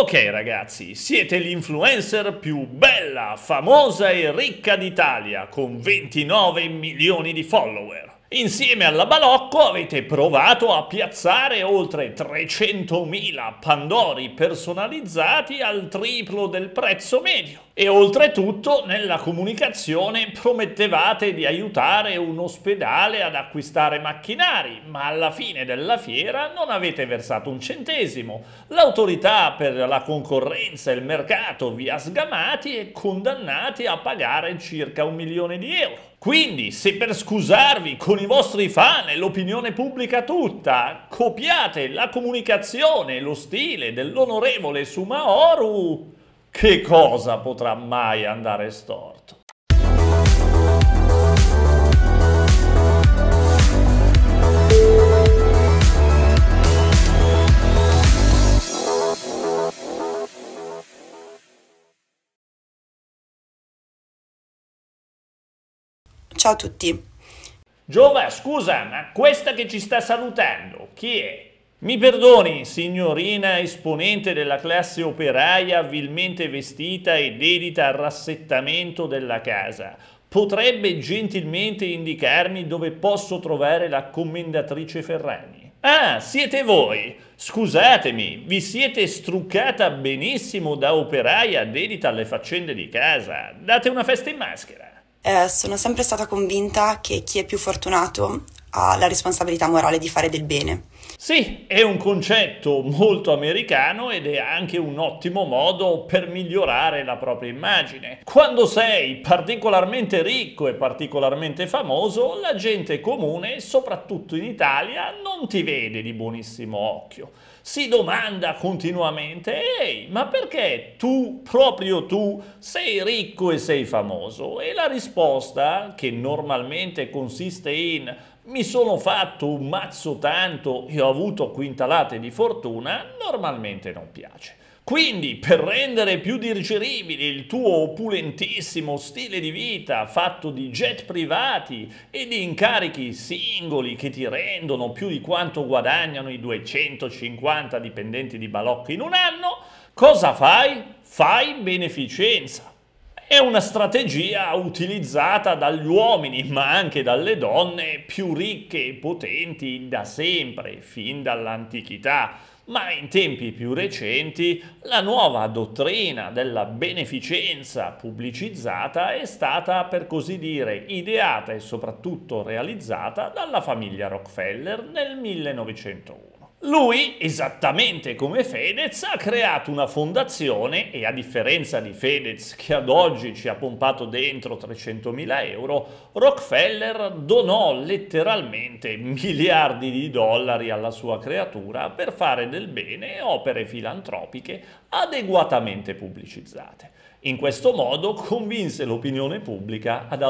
Ok ragazzi, siete l'influencer più bella, famosa e ricca d'Italia, con 29 milioni di follower. Insieme alla Balocco avete provato a piazzare oltre 300.000 pandori personalizzati al triplo del prezzo medio e oltretutto nella comunicazione promettevate di aiutare un ospedale ad acquistare macchinari, ma alla fine della fiera non avete versato un centesimo. L'autorità per la concorrenza e il mercato vi ha sgamati e condannati a pagare circa un milione di euro. Quindi, se per scusarvi con i vostri fan e l'opinione pubblica tutta, copiate la comunicazione e lo stile dell'onorevole Sumaoru, che cosa potrà mai andare storto? Ciao a tutti. Giova, scusa, ma eh, questa che ci sta salutando, chi è? Mi perdoni, signorina esponente della classe operaia vilmente vestita e dedita al rassettamento della casa. Potrebbe gentilmente indicarmi dove posso trovare la commendatrice Ferrani? Ah, siete voi! Scusatemi, vi siete struccata benissimo da operaia dedita alle faccende di casa. Date una festa in maschera. Eh, sono sempre stata convinta che chi è più fortunato ha la responsabilità morale di fare del bene sì, è un concetto molto americano ed è anche un ottimo modo per migliorare la propria immagine. Quando sei particolarmente ricco e particolarmente famoso, la gente comune, soprattutto in Italia, non ti vede di buonissimo occhio. Si domanda continuamente, ehi, ma perché tu, proprio tu, sei ricco e sei famoso? E la risposta, che normalmente consiste in mi sono fatto un mazzo tanto e ho avuto quintalate di fortuna, normalmente non piace. Quindi, per rendere più digeribile il tuo opulentissimo stile di vita fatto di jet privati e di incarichi singoli che ti rendono più di quanto guadagnano i 250 dipendenti di Balocco in un anno, cosa fai? Fai beneficenza è una strategia utilizzata dagli uomini, ma anche dalle donne più ricche e potenti da sempre, fin dall'antichità. Ma in tempi più recenti la nuova dottrina della beneficenza pubblicizzata è stata, per così dire, ideata e soprattutto realizzata dalla famiglia Rockefeller nel 1901. Lui, esattamente come Fedez, ha creato una fondazione e a differenza di Fedez che ad oggi ci ha pompato dentro 300.000 euro, Rockefeller donò letteralmente miliardi di dollari alla sua creatura per fare del bene e opere filantropiche adeguatamente pubblicizzate. In questo modo convinse l'opinione pubblica ad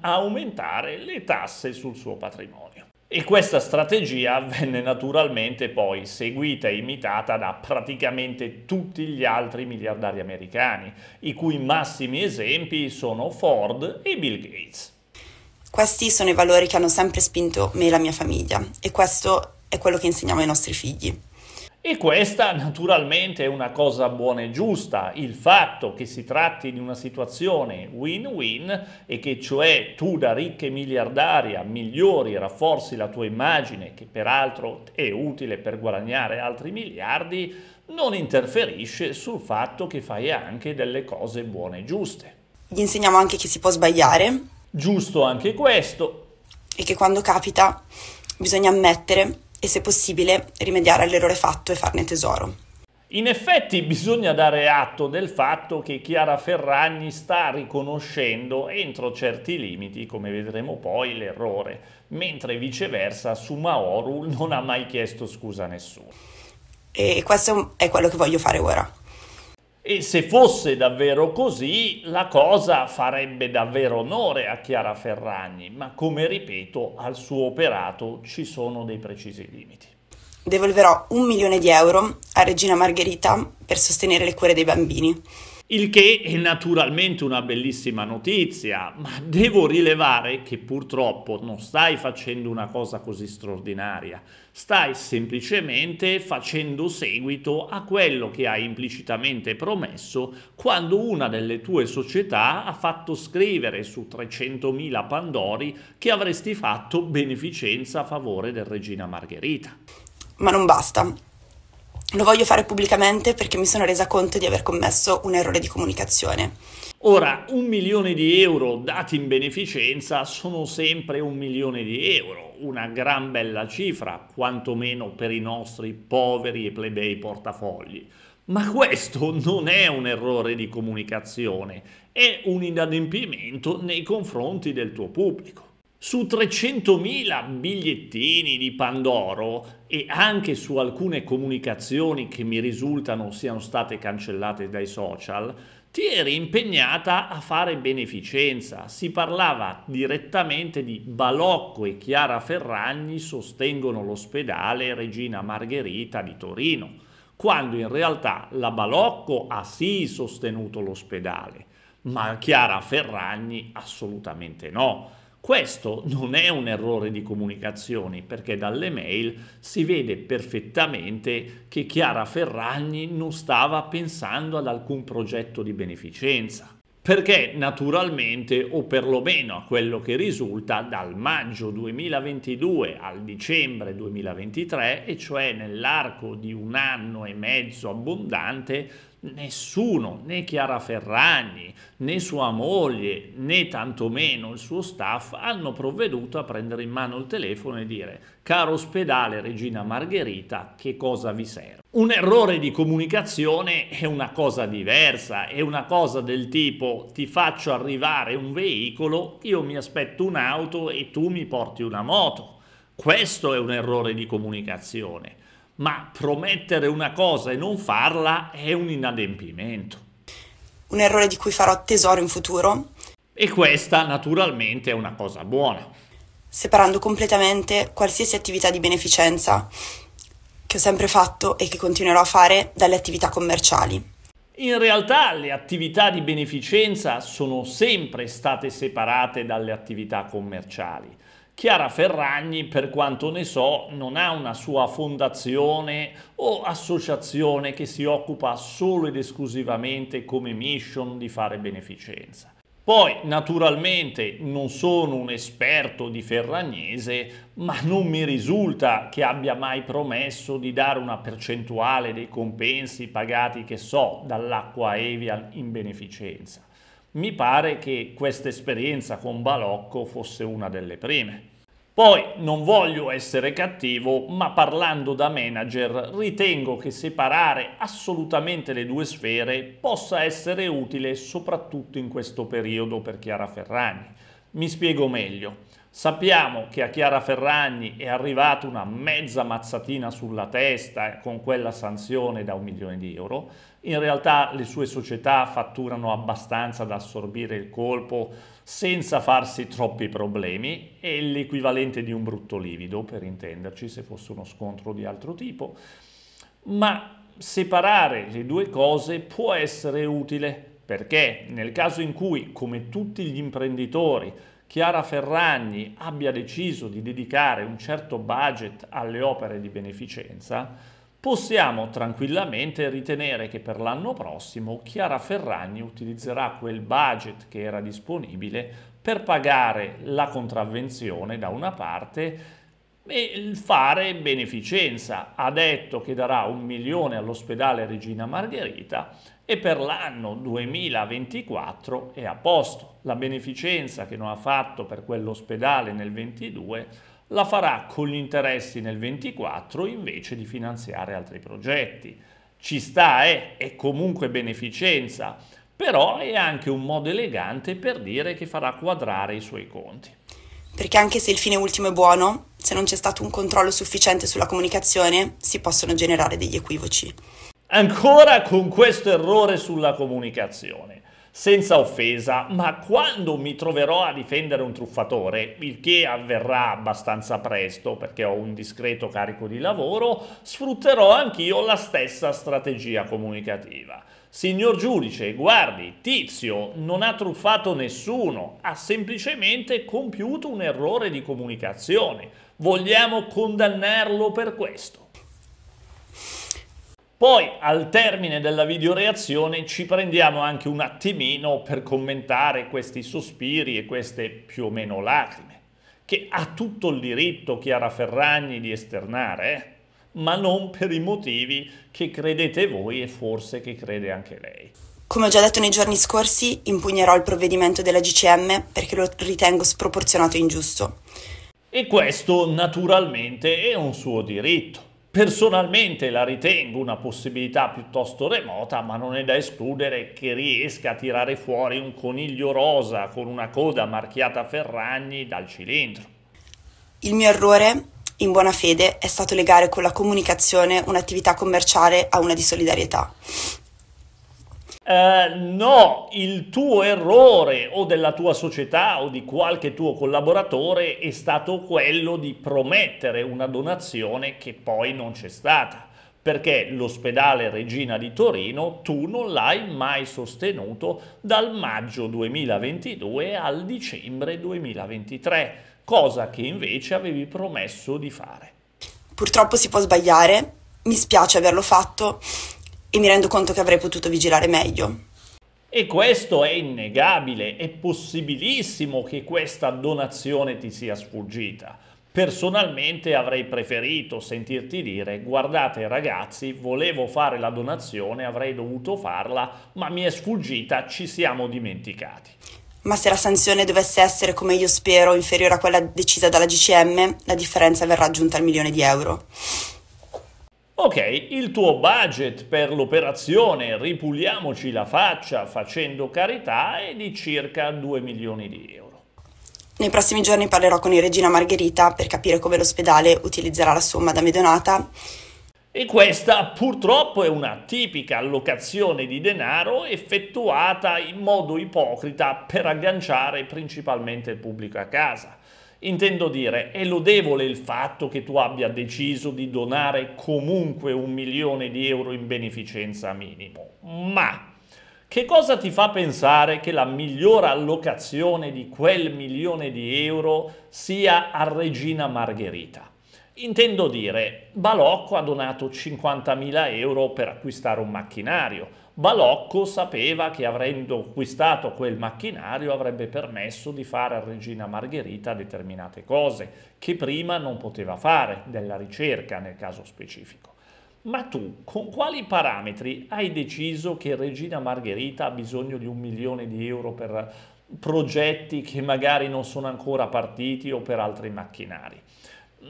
aumentare le tasse sul suo patrimonio e questa strategia venne naturalmente poi seguita e imitata da praticamente tutti gli altri miliardari americani, i cui massimi esempi sono Ford e Bill Gates. Questi sono i valori che hanno sempre spinto me e la mia famiglia e questo è quello che insegniamo ai nostri figli. E questa naturalmente è una cosa buona e giusta, il fatto che si tratti di una situazione win-win e che cioè tu da ricca e miliardaria migliori e rafforzi la tua immagine, che peraltro è utile per guadagnare altri miliardi, non interferisce sul fatto che fai anche delle cose buone e giuste. Gli insegniamo anche che si può sbagliare. Giusto anche questo. E che quando capita bisogna ammettere e se possibile rimediare all'errore fatto e farne tesoro. In effetti bisogna dare atto del fatto che Chiara Ferragni sta riconoscendo entro certi limiti, come vedremo poi, l'errore, mentre viceversa Sumaoru non ha mai chiesto scusa a nessuno. E questo è quello che voglio fare ora. E se fosse davvero così, la cosa farebbe davvero onore a Chiara Ferragni, ma come ripeto, al suo operato ci sono dei precisi limiti. Devolverò un milione di euro a Regina Margherita per sostenere le cure dei bambini il che è naturalmente una bellissima notizia, ma devo rilevare che purtroppo non stai facendo una cosa così straordinaria, stai semplicemente facendo seguito a quello che hai implicitamente promesso quando una delle tue società ha fatto scrivere su 300.000 pandori che avresti fatto beneficenza a favore del Regina Margherita. Ma non basta. Lo voglio fare pubblicamente perché mi sono resa conto di aver commesso un errore di comunicazione. Ora, un milione di euro dati in beneficenza sono sempre un milione di euro, una gran bella cifra, quantomeno per i nostri poveri e plebei portafogli. Ma questo non è un errore di comunicazione, è un inadempimento nei confronti del tuo pubblico su 300.000 bigliettini di Pandoro e anche su alcune comunicazioni che mi risultano siano state cancellate dai social, ti eri impegnata a fare beneficenza. Si parlava direttamente di Balocco e Chiara Ferragni sostengono l'ospedale Regina Margherita di Torino, quando in realtà la Balocco ha sì sostenuto l'ospedale, ma Chiara Ferragni assolutamente no questo non è un errore di comunicazioni perché dalle mail si vede perfettamente che Chiara Ferragni non stava pensando ad alcun progetto di beneficenza. Perché naturalmente, o perlomeno a quello che risulta, dal maggio 2022 al dicembre 2023, e cioè nell'arco di un anno e mezzo abbondante, nessuno, né Chiara Ferragni, né sua moglie, né tantomeno il suo staff hanno provveduto a prendere in mano il telefono e dire caro ospedale Regina Margherita, che cosa vi serve? Un errore di comunicazione è una cosa diversa, è una cosa del tipo ti faccio arrivare un veicolo, io mi aspetto un'auto e tu mi porti una moto. Questo è un errore di comunicazione ma promettere una cosa e non farla è un inadempimento. Un errore di cui farò tesoro in futuro. E questa naturalmente è una cosa buona. Separando completamente qualsiasi attività di beneficenza che ho sempre fatto e che continuerò a fare dalle attività commerciali. In realtà le attività di beneficenza sono sempre state separate dalle attività commerciali. Chiara Ferragni, per quanto ne so, non ha una sua fondazione o associazione che si occupa solo ed esclusivamente come mission di fare beneficenza. Poi, naturalmente, non sono un esperto di Ferragnese, ma non mi risulta che abbia mai promesso di dare una percentuale dei compensi pagati, che so, dall'acqua Evian in beneficenza mi pare che questa esperienza con Balocco fosse una delle prime. Poi non voglio essere cattivo, ma parlando da manager ritengo che separare assolutamente le due sfere possa essere utile soprattutto in questo periodo per Chiara Ferrani. Mi spiego meglio. Sappiamo che a Chiara Ferragni è arrivata una mezza mazzatina sulla testa con quella sanzione da un milione di euro. In realtà le sue società fatturano abbastanza da assorbire il colpo senza farsi troppi problemi. È l'equivalente di un brutto livido, per intenderci, se fosse uno scontro di altro tipo. Ma separare le due cose può essere utile perché nel caso in cui, come tutti gli imprenditori, Chiara Ferragni abbia deciso di dedicare un certo budget alle opere di beneficenza, possiamo tranquillamente ritenere che per l'anno prossimo Chiara Ferragni utilizzerà quel budget che era disponibile per pagare la contravvenzione da una parte e fare beneficenza. Ha detto che darà un milione all'ospedale Regina Margherita e per l'anno 2024 è a posto. La beneficenza che non ha fatto per quell'ospedale nel 22 la farà con gli interessi nel 24 invece di finanziare altri progetti. Ci sta, eh? è comunque beneficenza, però è anche un modo elegante per dire che farà quadrare i suoi conti perché anche se il fine ultimo è buono, se non c'è stato un controllo sufficiente sulla comunicazione, si possono generare degli equivoci. Ancora con questo errore sulla comunicazione. Senza offesa, ma quando mi troverò a difendere un truffatore, il che avverrà abbastanza presto perché ho un discreto carico di lavoro, sfrutterò anch'io la stessa strategia comunicativa. Signor giudice, guardi, Tizio non ha truffato nessuno, ha semplicemente compiuto un errore di comunicazione. Vogliamo condannarlo per questo. Poi al termine della videoreazione ci prendiamo anche un attimino per commentare questi sospiri e queste più o meno lacrime, che ha tutto il diritto Chiara Ferragni di esternare, eh? ma non per i motivi che credete voi e forse che crede anche lei. Come ho già detto nei giorni scorsi, impugnerò il provvedimento della GCM perché lo ritengo sproporzionato e ingiusto. E questo naturalmente è un suo diritto Personalmente la ritengo una possibilità piuttosto remota, ma non è da escludere che riesca a tirare fuori un coniglio rosa con una coda marchiata Ferragni dal cilindro. Il mio errore, in buona fede, è stato legare con la comunicazione un'attività commerciale a una di solidarietà. Eh, no, il tuo errore o della tua società o di qualche tuo collaboratore è stato quello di promettere una donazione che poi non c'è stata perché l'ospedale Regina di Torino tu non l'hai mai sostenuto dal maggio 2022 al dicembre 2023, cosa che invece avevi promesso di fare. Purtroppo si può sbagliare, mi spiace averlo fatto e mi rendo conto che avrei potuto vigilare meglio. E questo è innegabile, è possibilissimo che questa donazione ti sia sfuggita. Personalmente avrei preferito sentirti dire guardate ragazzi, volevo fare la donazione, avrei dovuto farla, ma mi è sfuggita, ci siamo dimenticati. Ma se la sanzione dovesse essere, come io spero, inferiore a quella decisa dalla GCM, la differenza verrà aggiunta al milione di euro. Ok, il tuo budget per l'operazione Ripuliamoci la faccia facendo carità è di circa 2 milioni di euro. Nei prossimi giorni parlerò con il Regina Margherita per capire come l'ospedale utilizzerà la somma da me donata. E questa purtroppo è una tipica allocazione di denaro effettuata in modo ipocrita per agganciare principalmente il pubblico a casa. Intendo dire, è lodevole il fatto che tu abbia deciso di donare comunque un milione di euro in beneficenza minimo, ma che cosa ti fa pensare che la migliore allocazione di quel milione di euro sia a Regina Margherita? Intendo dire, Balocco ha donato 50.000 euro per acquistare un macchinario, Balocco sapeva che avendo acquistato quel macchinario avrebbe permesso di fare a Regina Margherita determinate cose che prima non poteva fare, della ricerca nel caso specifico. Ma tu con quali parametri hai deciso che Regina Margherita ha bisogno di un milione di euro per progetti che magari non sono ancora partiti o per altri macchinari?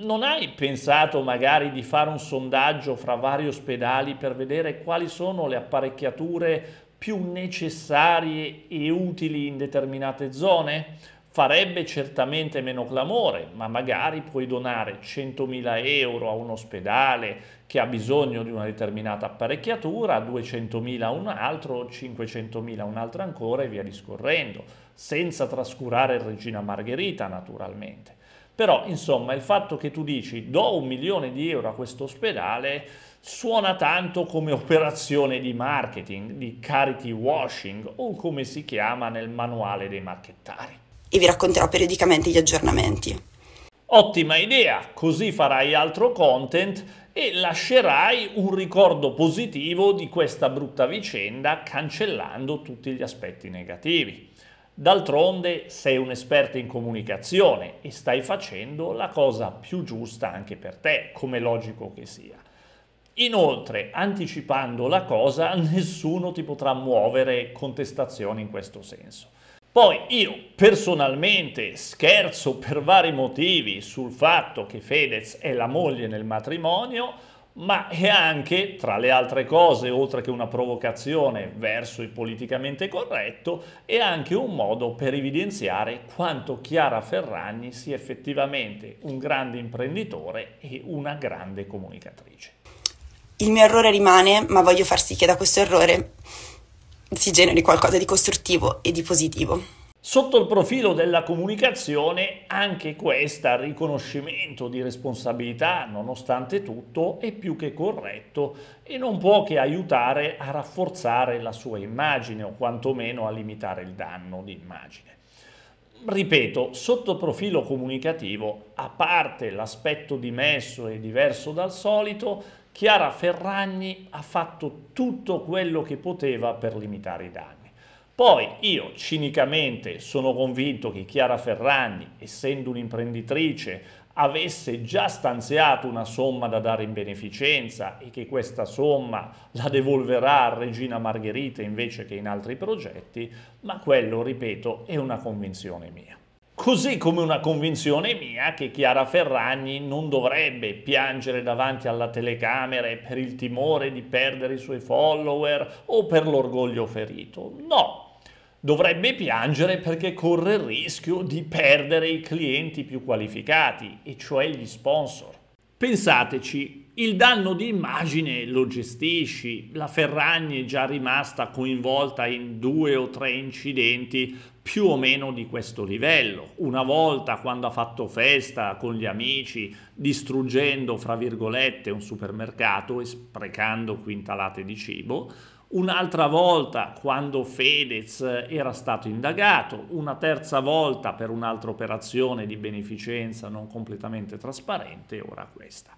non hai pensato magari di fare un sondaggio fra vari ospedali per vedere quali sono le apparecchiature più necessarie e utili in determinate zone? Farebbe certamente meno clamore, ma magari puoi donare 100.000 euro a un ospedale che ha bisogno di una determinata apparecchiatura, 200.000 a un altro, 500.000 a un altro ancora e via discorrendo, senza trascurare Regina Margherita naturalmente. Però, insomma, il fatto che tu dici do un milione di euro a questo ospedale suona tanto come operazione di marketing, di charity washing o come si chiama nel manuale dei marchettari. E vi racconterò periodicamente gli aggiornamenti. Ottima idea, così farai altro content e lascerai un ricordo positivo di questa brutta vicenda cancellando tutti gli aspetti negativi. D'altronde sei un esperto in comunicazione e stai facendo la cosa più giusta anche per te, come logico che sia. Inoltre, anticipando la cosa, nessuno ti potrà muovere contestazioni in questo senso. Poi io personalmente scherzo per vari motivi sul fatto che Fedez è la moglie nel matrimonio, ma è anche, tra le altre cose, oltre che una provocazione verso il politicamente corretto, è anche un modo per evidenziare quanto Chiara Ferragni sia effettivamente un grande imprenditore e una grande comunicatrice. Il mio errore rimane, ma voglio far sì che da questo errore si generi qualcosa di costruttivo e di positivo. Sotto il profilo della comunicazione anche questo riconoscimento di responsabilità, nonostante tutto, è più che corretto e non può che aiutare a rafforzare la sua immagine o quantomeno a limitare il danno di immagine. Ripeto, sotto il profilo comunicativo, a parte l'aspetto dimesso e diverso dal solito, Chiara Ferragni ha fatto tutto quello che poteva per limitare i danni. Poi io cinicamente sono convinto che Chiara Ferragni, essendo un'imprenditrice, avesse già stanziato una somma da dare in beneficenza e che questa somma la devolverà a Regina Margherita invece che in altri progetti, ma quello, ripeto, è una convinzione mia. Così come una convinzione mia che Chiara Ferragni non dovrebbe piangere davanti alla telecamera per il timore di perdere i suoi follower o per l'orgoglio ferito. No, dovrebbe piangere perché corre il rischio di perdere i clienti più qualificati, e cioè gli sponsor. Pensateci, il danno di immagine lo gestisci, la Ferragni è già rimasta coinvolta in due o tre incidenti più o meno di questo livello. Una volta quando ha fatto festa con gli amici, distruggendo, fra virgolette, un supermercato e sprecando quintalate di cibo, un'altra volta quando Fedez era stato indagato, una terza volta per un'altra operazione di beneficenza non completamente trasparente, ora questa.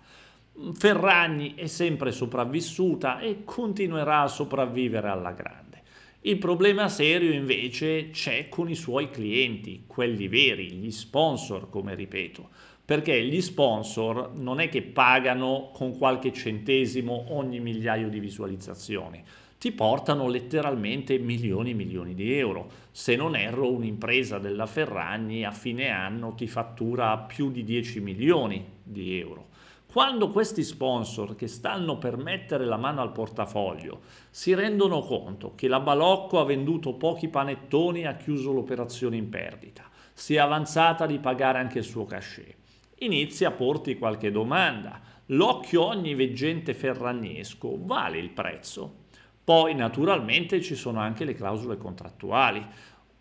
Ferragni è sempre sopravvissuta e continuerà a sopravvivere alla grande. Il problema serio invece c'è con i suoi clienti, quelli veri, gli sponsor, come ripeto, perché gli sponsor non è che pagano con qualche centesimo ogni migliaio di visualizzazioni, ti portano letteralmente milioni e milioni di euro. Se non erro, un'impresa della Ferragni a fine anno ti fattura più di 10 milioni di euro quando questi sponsor che stanno per mettere la mano al portafoglio si rendono conto che la Balocco ha venduto pochi panettoni e ha chiuso l'operazione in perdita, si è avanzata di pagare anche il suo cachet, inizia a porti qualche domanda. L'occhio ogni veggente ferragnesco vale il prezzo. Poi naturalmente ci sono anche le clausole contrattuali.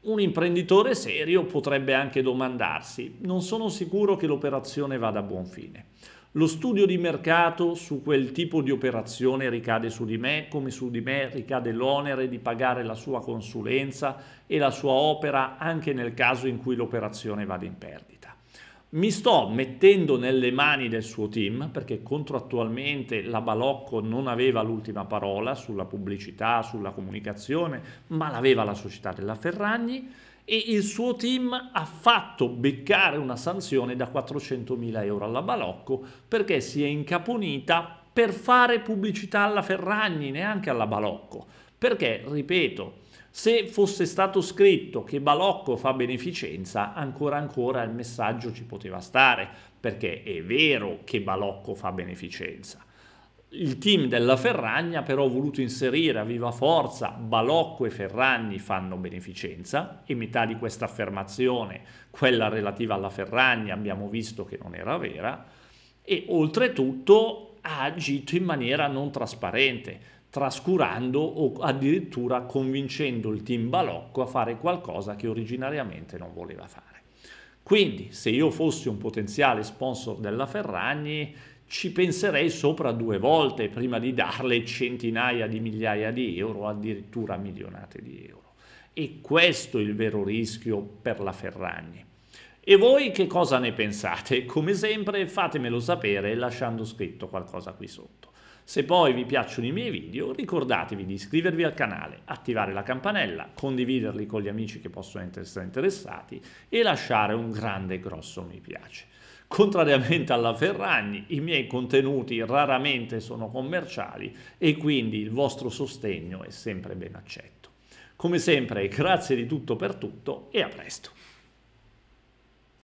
Un imprenditore serio potrebbe anche domandarsi, non sono sicuro che l'operazione vada a buon fine. Lo studio di mercato su quel tipo di operazione ricade su di me, come su di me ricade l'onere di pagare la sua consulenza e la sua opera anche nel caso in cui l'operazione vada in perdita. Mi sto mettendo nelle mani del suo team perché contrattualmente la Balocco non aveva l'ultima parola sulla pubblicità, sulla comunicazione, ma l'aveva la società della Ferragni e il suo team ha fatto beccare una sanzione da 400.000 euro alla Balocco perché si è incaponita per fare pubblicità alla Ferragni, neanche alla Balocco. Perché, ripeto, se fosse stato scritto che Balocco fa beneficenza, ancora ancora il messaggio ci poteva stare, perché è vero che Balocco fa beneficenza il team della Ferragna però ha voluto inserire a viva forza Balocco e Ferragni fanno beneficenza e metà di questa affermazione, quella relativa alla Ferragna, abbiamo visto che non era vera e oltretutto ha agito in maniera non trasparente, trascurando o addirittura convincendo il team Balocco a fare qualcosa che originariamente non voleva fare. Quindi se io fossi un potenziale sponsor della Ferragni ci penserei sopra due volte prima di darle centinaia di migliaia di euro, addirittura milionate di euro. E questo è il vero rischio per la Ferragni. E voi che cosa ne pensate? Come sempre fatemelo sapere lasciando scritto qualcosa qui sotto. Se poi vi piacciono i miei video ricordatevi di iscrivervi al canale, attivare la campanella, condividerli con gli amici che possono essere interessati e lasciare un grande grosso mi piace. Contrariamente alla Ferragni, i miei contenuti raramente sono commerciali e quindi il vostro sostegno è sempre ben accetto. Come sempre, grazie di tutto per tutto e a presto.